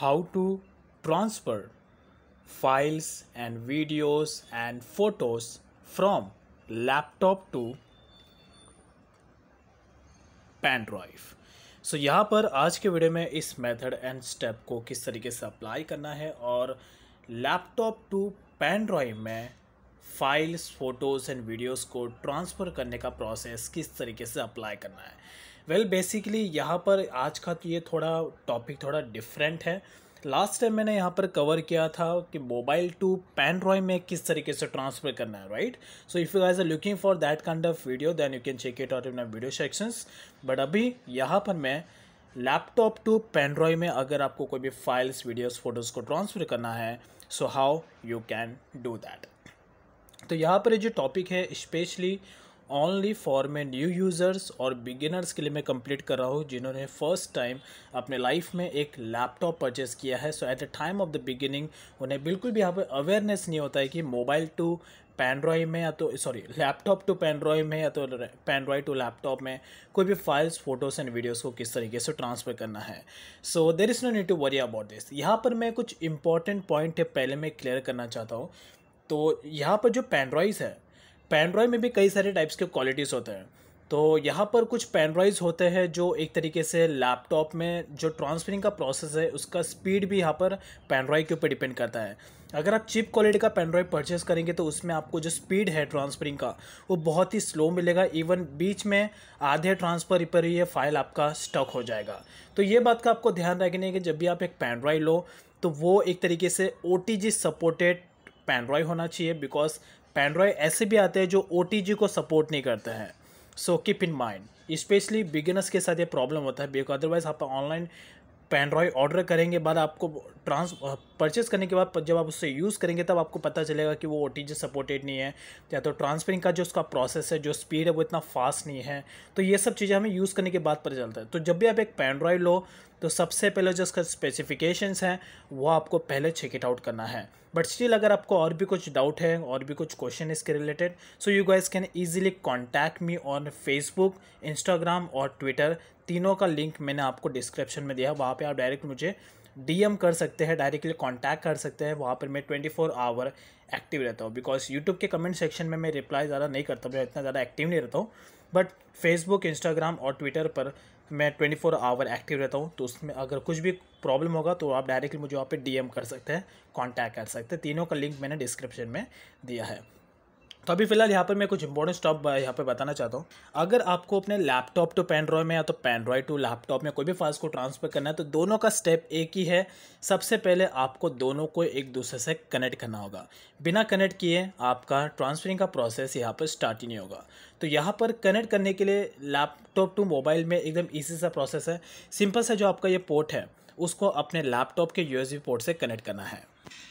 how to transfer files and videos and photos from laptop to pen drive so यहाँ पर आज के video में इस मेथड एंड स्टेप को किस तरीके से अप्लाई करना है और लैपटॉप टू पैन ड्राइव में फाइल्स फ़ोटोज़ एंड वीडियोज़ को ट्रांसफ़र करने का प्रोसेस किस तरीके से अप्लाई करना है वेल well, बेसिकली यहाँ पर आज का तो ये थोड़ा टॉपिक थोड़ा डिफरेंट है लास्ट टाइम मैंने यहाँ पर कवर किया था कि मोबाइल टू पैन रॉय में किस तरीके से ट्रांसफ़र करना है right so if you guys are looking for that kind of video then you can check it out in video sections but अभी यहाँ पर मैं लैपटॉप टू पेन ड्राइव में अगर आपको कोई भी फाइल्स वीडियोज फोटोज़ को ट्रांसफ़र करना है so how you can do that तो यहाँ पर जो टॉपिक है स्पेशली ओनली फॉर में न्यू यूज़र्स और बिगिनर्स के लिए मैं कंप्लीट कर रहा हूँ जिन्होंने फर्स्ट टाइम अपने लाइफ में एक लैपटॉप परचेस किया है so at the time of the beginning उन्हें बिल्कुल भी यहाँ पर अवेयरनेस नहीं होता है कि मोबाइल टू पैंड्रॉइड में या तो सॉरी लैपटॉप टू पैंड्रॉइड में या तो पैंड्रॉइड टू लैपटॉप में कोई भी फाइल्स फोटोस एंड वीडियोस को किस तरीके से ट्रांसफ़र करना है so there is no need to worry about this यहाँ पर मैं कुछ इंपॉर्टेंट पॉइंट है पहले मैं क्लियर करना चाहता हूँ तो यहाँ पर जो पैंड्रॉइड्स है पैनड्रॉय में भी कई सारे टाइप्स के क्वालिटीज़ होते हैं तो यहाँ पर कुछ पैनड्रॉइज होते हैं जो एक तरीके से लैपटॉप में जो ट्रांसफरिंग का प्रोसेस है उसका स्पीड भी यहाँ पर पैनड्रॉय के ऊपर डिपेंड करता है अगर आप चिप क्वालिटी का पेन परचेस करेंगे तो उसमें आपको जो स्पीड है ट्रांसफरिंग का वो बहुत ही स्लो मिलेगा इवन बीच में आधे ट्रांसफर पर ये फाइल आपका स्टक हो जाएगा तो ये बात का आपको ध्यान रखने कि जब भी आप एक पेन ड्राइव लो तो वो एक तरीके से ओ सपोर्टेड पैनड्रॉय होना चाहिए बिकॉज पैंड्रॉय ऐसे भी आते हैं जो ओ को सपोर्ट नहीं करते हैं so keep in mind specially beginners के साथ ये प्रॉब्लम होता है बिकॉज अदरवाइज आप ऑनलाइन पैंड्रॉय ऑर्डर करेंगे बाद आपको ट्रांस परचेज़ करने के बाद जब आप उससे यूज़ करेंगे तब आपको पता चलेगा कि वो ओ सपोर्टेड नहीं है या तो ट्रांसफरिंग का जो उसका प्रोसेस है जो स्पीड है वो इतना फास्ट नहीं है तो ये सब चीज़ें हमें यूज़ करने के बाद पता चलता है तो जब भी आप एक पेन लो तो सबसे पहले जो उसका स्पेसिफिकेशंस हैं वो आपको पहले चेक इट आउट करना है बट स्टिल अगर आपको और भी कुछ डाउट है और भी कुछ क्वेश्चन इसके related so you guys can easily contact me on Facebook Instagram और ट्विटर तीनों का लिंक मैंने आपको डिस्क्रिप्शन में दिया वहाँ पर आप डायरेक्ट मुझे डीएम कर सकते हैं डायरेक्टली कांटेक्ट कर सकते हैं वहाँ पर मैं ट्वेंटी फोर आवर एक्टिव रहता हूँ बिकॉज यूट्यूब के कमेंट सेक्शन में मैं रिप्लाई ज़्यादा नहीं करता मैं इतना ज़्यादा एक्टिव नहीं रहता हूँ बट फेसबुक इंस्टाग्राम और ट्विटर पर मैं ट्वेंटी फोर आवर एक्टिव रहता हूँ तो उसमें अगर कुछ भी प्रॉब्लम होगा तो आप डायरेक्टली मुझे वहाँ पे डीएम कर सकते हैं कांटेक्ट कर सकते हैं तीनों का लिंक मैंने डिस्क्रिप्शन में दिया है तो अभी फिलहाल यहाँ पर मैं कुछ इंपॉर्टेंट स्टॉप यहाँ पर बताना चाहता हूँ अगर आपको अपने लैपटॉप टू पेनड्रॉय में या तो पेनड्रॉय टू लैपटॉप में कोई भी फाइल्स को ट्रांसफर करना है तो दोनों का स्टेप एक ही है सबसे पहले आपको दोनों को एक दूसरे से कनेक्ट करना होगा बिना कनेक्ट किए आपका ट्रांसफरिंग का प्रोसेस यहाँ पर स्टार्ट ही नहीं होगा तो यहाँ पर कनेक्ट करने के लिए लैपटॉप टू मोबाइल में एकदम ईजी सा प्रोसेस है सिंपल सा जो आपका ये पोर्ट है उसको अपने लैपटॉप के यू पोर्ट से कनेक्ट करना है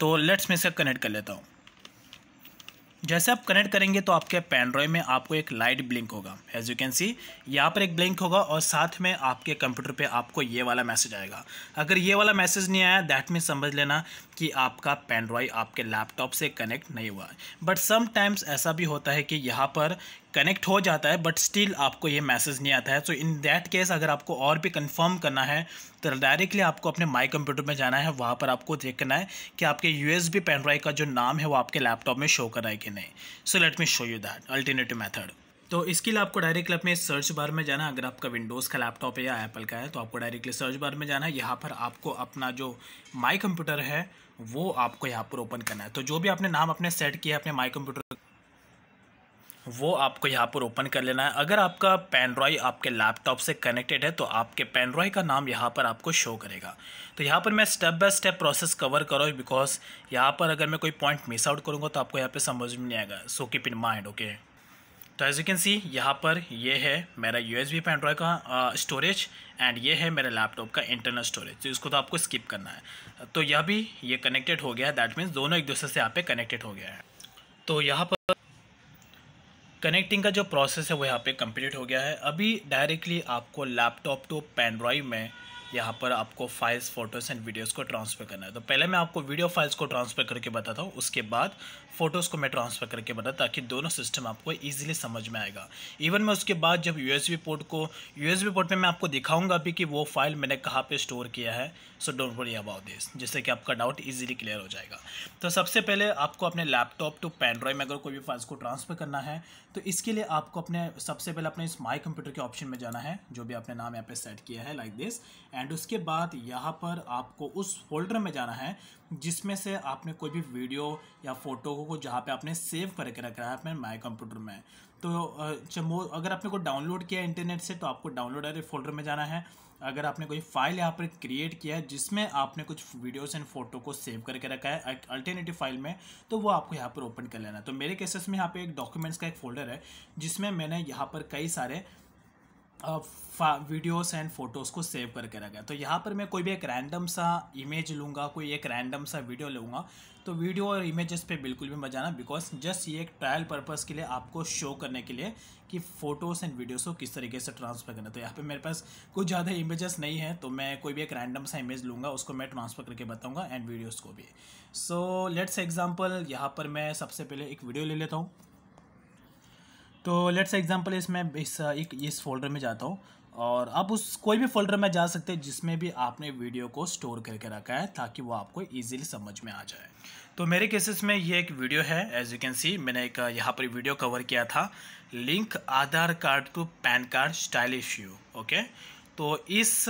तो लेट्स मैं इसका कनेक्ट कर लेता हूँ जैसे आप कनेक्ट करेंगे तो आपके पेन ड्राइव में आपको एक लाइट ब्लिंक होगा एज यू कैन सी यहाँ पर एक ब्लिंक होगा और साथ में आपके कंप्यूटर पे आपको ये वाला मैसेज आएगा अगर ये वाला मैसेज नहीं आया दैट मीन समझ लेना कि आपका पेन ड्राइव आपके लैपटॉप से कनेक्ट नहीं हुआ है बट समटाइम्स ऐसा भी होता है कि यहाँ पर कनेक्ट हो जाता है बट स्टिल आपको ये मैसेज नहीं आता है सो इन दैट केस अगर आपको और भी कंफर्म करना है तो डायरेक्टली आपको अपने माई कंप्यूटर में जाना है वहाँ पर आपको देखना है कि आपके U S B pen drive का जो नाम है वो आपके लैपटॉप में शो कर रहा है कि नहीं so let me show you that alternative method तो इसके लिए आपको डायरेक्टली अपने सर्च बार में जाना अगर आपका विंडोज़ का लैपटॉप है या एप्पल का है तो आपको डायरेक्टली सर्च बार में जाना है यहाँ पर आपको अपना जो माई कंप्यूटर है वो आपको यहाँ पर ओपन करना है तो जो भी आपने नाम अपने सेट किया अपने माई कंप्यूटर वो आपको यहाँ पर ओपन कर लेना है अगर आपका पेनड्रॉय आपके लैपटॉप से कनेक्टेड है तो आपके पेनड्रॉय का नाम यहाँ पर आपको शो करेगा तो यहाँ पर मैं step by step process cover करो बिकॉज यहाँ पर अगर मैं कोई पॉइंट मिस आउट करूँगा तो आपको यहाँ पर समझ में नहीं आएगा so keep in mind okay तो एज यू कैन सी यहाँ पर ये है मेरा यू एस बी पेन का स्टोरेज एंड ये है मेरे लैपटॉप का इंटरनल स्टोरेज तो इसको तो आपको स्किप करना है तो यह भी ये कनेक्टेड हो गया है दैट मीन्स दोनों एक दूसरे से यहाँ पे कनेक्टेड हो गया है तो यहाँ पर कनेक्टिंग का जो प्रोसेस है वो यहाँ पे कंप्लीट हो गया है अभी डायरेक्टली आपको लैपटॉप टू पेन में यहाँ पर आपको फाइल्स फोटोज़ एंड वीडियोज़ को ट्रांसफ़र करना है तो पहले मैं आपको वीडियो फाइल्स को ट्रांसफ़र करके बताता हूँ उसके बाद फ़ोटोज़ को मैं ट्रांसफ़र करके बताता ताकि दोनों सिस्टम आपको ईजिली समझ में आएगा इवन मैं उसके बाद जब यू पोर्ट को यू पोर्ट में मैं आपको दिखाऊंगा भी कि वो फाइल मैंने कहाँ पर स्टोर किया है so don't worry about this जिससे कि आपका डाउट ईजिली क्लियर हो जाएगा तो सबसे पहले आपको अपने लैपटॉप टू पेन ड्राइव में अगर कोई भी फाइल्स को ट्रांसफ़र करना है तो इसके लिए आपको अपने सबसे पहले अपने इस माई कंप्यूटर के ऑप्शन में जाना है जो भी आपने नाम यहाँ पे सेट किया है लाइक दिस एंड एंड उसके बाद यहाँ पर आपको उस फोल्डर में जाना है जिसमें से आपने कोई भी वीडियो या फ़ोटो को जहाँ पे आपने सेव करके रखा है अपने माई कंप्यूटर में तो चमो अगर आपने को डाउनलोड किया इंटरनेट से तो आपको डाउनलोड वाले फोल्डर में जाना है अगर आपने कोई फाइल यहाँ पर क्रिएट किया है जिसमें आपने कुछ वीडियोस एंड फोटो को सेव करके रखा है अल्टरनेटिव फाइल में तो वो आपको यहाँ पर ओपन कर लेना है तो मेरे केसेस में यहाँ पे एक डॉक्यूमेंट्स का एक फोल्डर है जिसमें मैंने यहाँ पर कई सारे वीडियोस एंड फोटोज़ को सेव करके रखा है तो यहाँ पर मैं कोई भी एक रैंडम सा इमेज लूँगा कोई एक रैंडम सा वीडियो लूँगा तो वीडियो और इमेजेस पे बिल्कुल भी मजा ना बिकॉज जस्ट ये एक ट्रायल पर्पस के लिए आपको शो करने के लिए कि फ़ोटोज़ एंड वीडियोज़ को किस तरीके से ट्रांसफ़र करना तो यहाँ पे मेरे पास कुछ ज़्यादा इमेजेस नहीं है तो मैं कोई भी एक रैंडम सा इमेज लूँगा उसको मैं ट्रांसफ़र करके बताऊँगा एंड वीडियोज़ को भी सो लेट्स एग्जाम्पल यहाँ पर मैं सबसे पहले एक वीडियो ले लेता हूँ तो लेट्स एग्जांपल इसमें इस uh, एक इस फोल्डर में जाता हूँ और आप उस कोई भी फोल्डर में जा सकते हैं जिसमें भी आपने वीडियो को स्टोर करके रखा है ताकि वो आपको इजीली समझ में आ जाए तो मेरे केसेस में ये एक वीडियो है एज यू कैन सी मैंने एक uh, यहाँ पर वीडियो कवर किया था link Aadhaar card to PAN card stylish you okay तो इस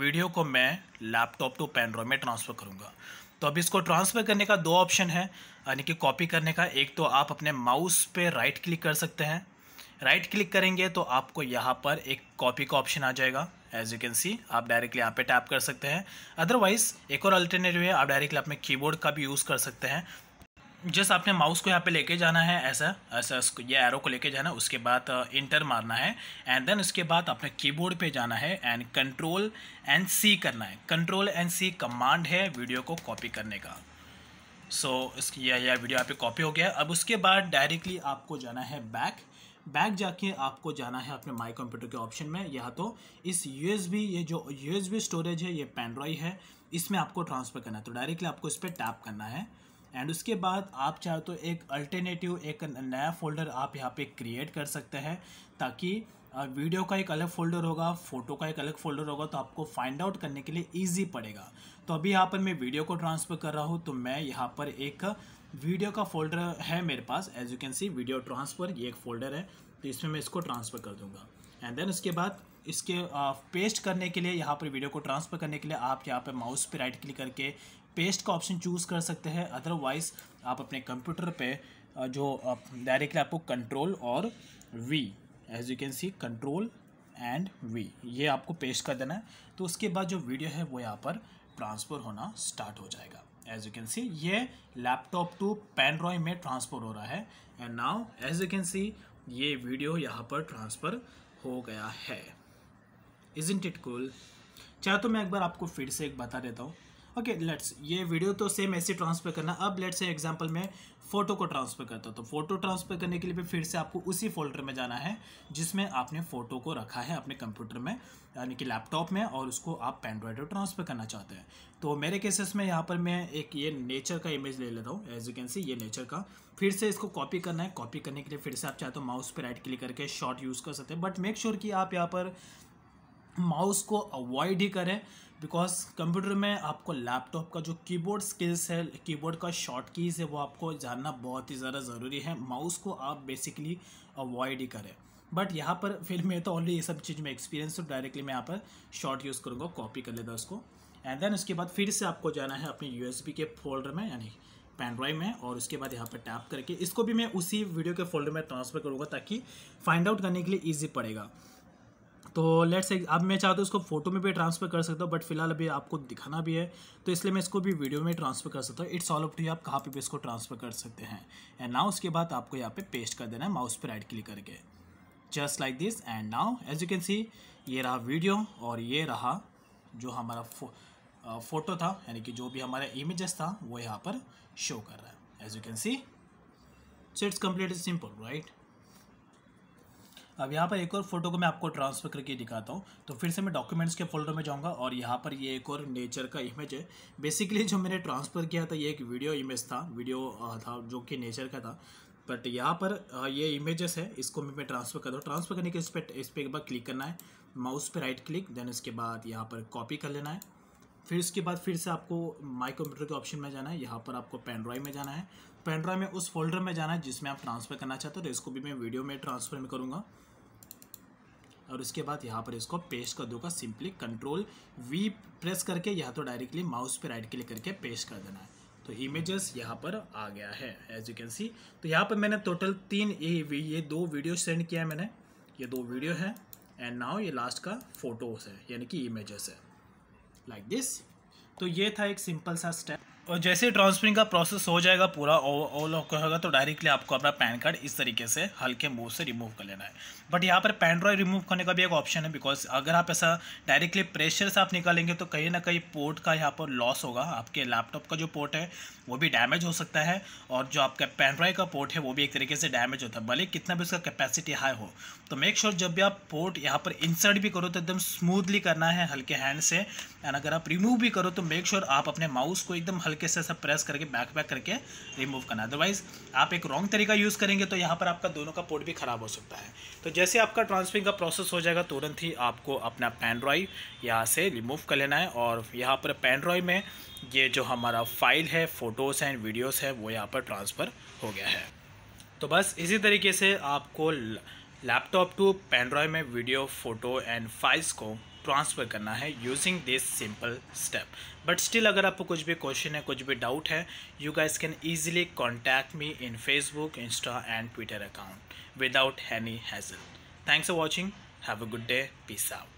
वीडियो uh, को मैं लैपटॉप टू पेन ड्राइव में ट्रांसफ़र करूँगा तो अब इसको ट्रांसफ़र करने का दो ऑप्शन है यानी कि कॉपी करने का एक तो आप अपने माउस पे राइट क्लिक कर सकते हैं राइट क्लिक करेंगे तो आपको यहाँ पर एक कॉपी का ऑप्शन आ जाएगा एज यू कैन सी आप डायरेक्टली यहाँ पे टैप कर सकते हैं अदरवाइज एक और अल्टरनेटिव है आप डायरेक्टली अपने कीबोर्ड का भी यूज़ कर सकते हैं जस्ट आपने माउस को यहाँ पे लेके जाना है ऐसा ऐसा उसको ये एरो को लेके जाना है उसके बाद इंटर uh, मारना है एंड देन उसके बाद अपने कीबोर्ड पे जाना है एंड कंट्रोल एंड सी करना है कंट्रोल एंड सी कमांड है वीडियो को कॉपी करने का सो इसकी यह वीडियो आप कॉपी हो गया अब उसके बाद डायरेक्टली आपको जाना है बैक बैक जाके आपको जाना है अपने माई कंप्यूटर के ऑप्शन में या तो इस यू ये जो यू स्टोरेज है ये पेनड्राई है इसमें आपको ट्रांसफ़र करना है तो डायरेक्टली आपको इस पर टैप करना है एंड उसके बाद आप चाहे तो एक अल्टरनेटिव एक नया फोल्डर आप यहाँ पे क्रिएट कर सकते हैं ताकि और वीडियो का एक अलग फोल्डर होगा फोटो का एक अलग फोल्डर होगा तो आपको फाइंड आउट करने के लिए ईजी पड़ेगा तो अभी यहाँ पर मैं वीडियो को ट्रांसफ़र कर रहा हूँ तो मैं यहाँ पर एक वीडियो का फोल्डर है मेरे पास as you can see video transfer ये एक फोल्डर है तो इसमें मैं इसको ट्रांसफ़र कर दूँगा एंड देन उसके बाद इसके पेस्ट करने के लिए यहाँ पर वीडियो को ट्रांसफ़र करने के लिए आप यहाँ पर माउस पे राइट क्लिक करके पेस्ट का ऑप्शन चूज़ कर सकते हैं अदरवाइज़ आप अपने कंप्यूटर पे जो डायरेक्टली आपको कंट्रोल और V as you can see control and V ये आपको पेस्ट कर देना है तो उसके बाद जो वीडियो है वो यहाँ पर ट्रांसफ़र होना स्टार्ट हो जाएगा एज यू कैन सी ये लैपटॉप टू पेन ड्राइव में ट्रांसफ़र हो रहा है and now as you can see ये वीडियो यहाँ पर ट्रांसफ़र हो गया है इज इंट इट कुल चाहे तो मैं एक बार आपको फिर से एक बता देता हूँ ओके okay, लेट्स ये वीडियो तो सेम ऐसे ट्रांसफ़र करना अब लेट्स एग्जाम्पल एग्जांपल में फोटो को ट्रांसफ़र करता हूँ तो फोटो ट्रांसफ़र करने के लिए भी फिर से आपको उसी फोल्डर में जाना है जिसमें आपने फ़ोटो को रखा है अपने कंप्यूटर में यानी कि लैपटॉप में और उसको आप पेनड्राइव ट्रांसफ़र करना चाहते हैं तो मेरे केसेस में यहाँ पर मैं एक ये नेचर का इमेज ले लेता हूँ एज यू कैन सी ये नेचर का फिर से इसको कॉपी करना है कॉपी करने के लिए फिर से आप चाहे तो माउस पर राइट क्लिक करके शॉर्ट यूज़ कर सकते हैं बट मेक श्योर कि आप यहाँ पर माउस को अवॉइड ही करें बिकॉज कंप्यूटर में आपको लैपटॉप का जो कीबोर्ड स्किल्स है कीबोर्ड का शॉर्ट कीज़ है वो आपको जानना बहुत ही ज़्यादा ज़रूरी है माउस को आप बेसिकली अवॉइड ही करें बट यहाँ पर फिर मैं तो ऑलरेडी ये सब चीज़ में एक्सपीरियंस हूँ डायरेक्टली मैं यहाँ पर शॉर्ट यूज़ करूँगा कॉपी कर लेता उसको एंड देन उसके बाद फिर से आपको जाना है अपने यू के फोल्डर में यानी पेन ड्राइव में और उसके बाद यहाँ पर टैप करके इसको भी मैं उसी वीडियो के फोल्डर में ट्रांसफ़र करूँगा ताकि फाइंड आउट करने के लिए ईजी पड़ेगा तो लेट्स अब मैं चाहता हूँ इसको फोटो में भी ट्रांसफ़र कर सकता हूँ बट फिलहाल अभी आपको दिखाना भी है तो इसलिए मैं इसको भी वीडियो में ट्रांसफ़र कर सकता हूँ इट्स ऑल अप टू आप कहाँ पे भी इसको ट्रांसफ़र कर सकते हैं एंड नाउ उसके बाद आपको यहाँ पे पेस्ट कर देना है माउस पर राइट क्लिक करके just like this and now as you can see ये रहा वीडियो और ये रहा जो हमारा फो, आ, फोटो था यानी कि जो भी हमारा इमेजेस था वो यहाँ पर शो कर रहा है as you can see so it's completely simple right अब यहाँ पर एक और फोटो को मैं आपको ट्रांसफ़र करके दिखाता हूँ तो फिर से मैं डॉक्यूमेंट्स के फोल्डर में जाऊँगा और यहाँ पर ये एक और नेचर का इमेज है बेसिकली जो मैंने ट्रांसफ़र किया था ये एक वीडियो इमेज था वीडियो था जो कि नेचर का था बट यहाँ पर ये इमेजेस है इसको मैं ट्रांसफ़र कर दूँ ट्रांसफ़र करने के इस पर इस पर एक बार क्लिक करना है माउस पे राइट क्लिक देन इसके बाद यहाँ पर कॉपी कर लेना है फिर इसके बाद फिर से आपको माई कंप्यूटर के ऑप्शन में जाना है यहाँ पर आपको पेनड्राइव में जाना है पेनड्राइव में उस फोल्डर में जाना है जिसमें आप ट्रांसफ़र करना चाहते हो तो इसको भी मैं वीडियो में ट्रांसफ़र में करूँगा और उसके बाद यहाँ पर इसको पेश कर दूंगा सिंपली कंट्रोल वी प्रेस करके या तो डायरेक्टली माउस पे राइट क्लिक करके पेश कर देना है तो इमेजेस यहाँ पर आ गया है एज यू कैन सी तो यहाँ पर मैंने टोटल तीन ये ये दो वीडियो सेंड किया है मैंने ये दो वीडियो है एंड नाउ ये लास्ट का फोटोज़ है यानी कि इमेजेस है लाइक like दिस तो ये था एक सिंपल सा स्टेप और जैसे ट्रांसफरिंग का प्रोसेस हो जाएगा पूरा ऑल होगा तो डायरेक्टली आपको अपना पैन कार्ड इस तरीके से हल्के मूव से रिमूव कर लेना है बट यहाँ पर पैन ड्राइव रिमूव करने का भी एक ऑप्शन है बिकॉज अगर आप ऐसा डायरेक्टली प्रेशर से आप निकालेंगे तो कहीं ना कहीं पोर्ट का यहाँ पर लॉस होगा आपके लैपटॉप का जो पोर्ट है वो भी डैमेज हो सकता है और जो आपका पेन ड्राइव का पोर्ट है वो भी एक तरीके से डैमेज होता है भले कितना भी उसका कैपेसिटी हाई हो तो मेक श्योर जब भी आप पोर्ट यहाँ पर इंसर्ट भी करो तो एकदम स्मूथली करना है हल्के हैंड से एंड अगर आप रिमूव भी करो तो मेक श्योर आप अपने माउस को एकदम हल्के हल्के से ऐसा प्रेस करके बैक बैक करके रिमूव करना अदरवाइज आप एक रॉन्ग तरीका यूज़ करेंगे तो यहाँ पर आपका दोनों का पोर्ट भी ख़राब हो सकता है तो जैसे आपका ट्रांसफरिंग का प्रोसेस हो जाएगा तुरंत ही आपको अपना पेन ड्राइव यहाँ से रिमूव कर लेना है और यहाँ पर पेन ड्राइव में ये जो हमारा फाइल है फ़ोटोज़ हैं वीडियोज़ है वो यहाँ पर ट्रांसफ़र हो गया है तो बस इसी तरीके से आपको लैपटॉप टू पेन ड्राइव में वीडियो फ़ोटो एंड फाइल्स को ट्रांसफ़र करना है using this simple step but still अगर आपको कुछ भी क्वेश्चन है कुछ भी डाउट है you guys can easily contact me in Facebook Insta and Twitter account without any hassle thanks for watching have a good day peace out